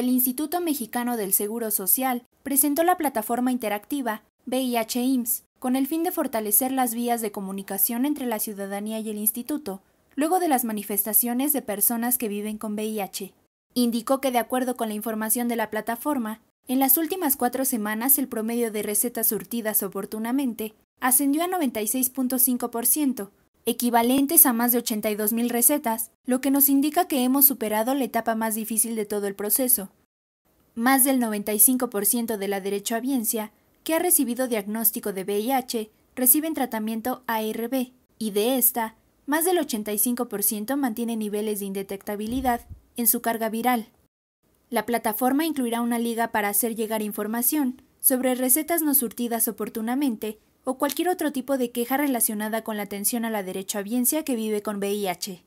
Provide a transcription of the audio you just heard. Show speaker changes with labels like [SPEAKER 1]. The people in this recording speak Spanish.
[SPEAKER 1] el Instituto Mexicano del Seguro Social presentó la plataforma interactiva vih ims con el fin de fortalecer las vías de comunicación entre la ciudadanía y el instituto, luego de las manifestaciones de personas que viven con VIH. Indicó que de acuerdo con la información de la plataforma, en las últimas cuatro semanas el promedio de recetas surtidas oportunamente ascendió a 96.5%, equivalentes a más de 82.000 recetas, lo que nos indica que hemos superado la etapa más difícil de todo el proceso. Más del 95% de la derechohabiencia que ha recibido diagnóstico de VIH reciben tratamiento ARB y de esta, más del 85% mantiene niveles de indetectabilidad en su carga viral. La plataforma incluirá una liga para hacer llegar información sobre recetas no surtidas oportunamente o cualquier otro tipo de queja relacionada con la atención a la derechohabiencia que vive con VIH.